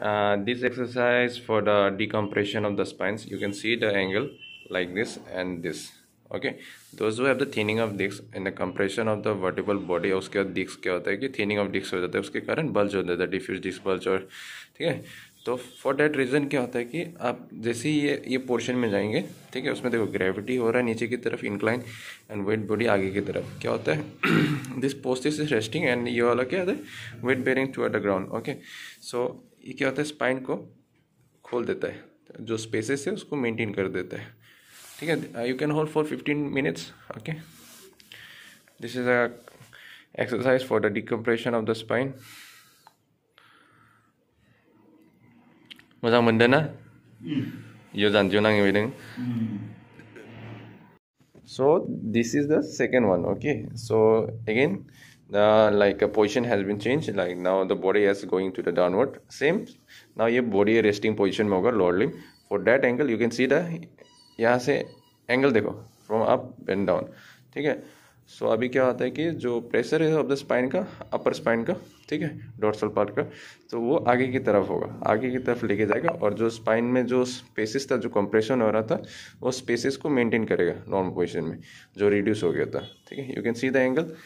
uh, this exercise for the decompression of the spines you can see the angle like this and this okay those have the thinning of disc and the compression of the vertebral body और उसके बाद disc क्या होता है कि thinning of disc हो जाता है उसके कारण बल्ज हो जाता है diffuse disc bulge aur theek hai तो फॉर डैट रीज़न क्या होता है कि आप जैसे ही ये ये पोर्शन में जाएंगे ठीक है उसमें देखो ग्रेविटी हो रहा है नीचे की तरफ इंक्लाइन एंड वेट बॉडी आगे की तरफ क्या होता है this post is resting and ये वाला क्या होता है weight bearing to the ground okay so ये क्या होता है स्पाइन को खोल देता है जो स्पेसेस है उसको मेंटेन कर देता है ठीक है you can hold for fifteen minutes okay this is a exercise for the decompression of the spine मोजां मोनदोंना योजान जोनाङै बायदों so this is the second one okay so again uh, like a position has been changed like now the body is going to the downward same now ये body resting position में होगा lower limb for that angle you can see the यहाँ से angle देखो from up and down ठीक है सो so, अभी क्या होता है कि जो प्रेशर है ऑफ द स्पाइन का अपर स्पाइन का ठीक है डोर्सल पार्ट का तो वो आगे की तरफ होगा आगे की तरफ लेके जाएगा और जो स्पाइन में जो स्पेसिस था जो कंप्रेशन हो रहा था वो स्पेसिस को मेंटेन करेगा नॉर्मल पोजिशन में जो रिड्यूस हो गया था ठीक है you can see the angle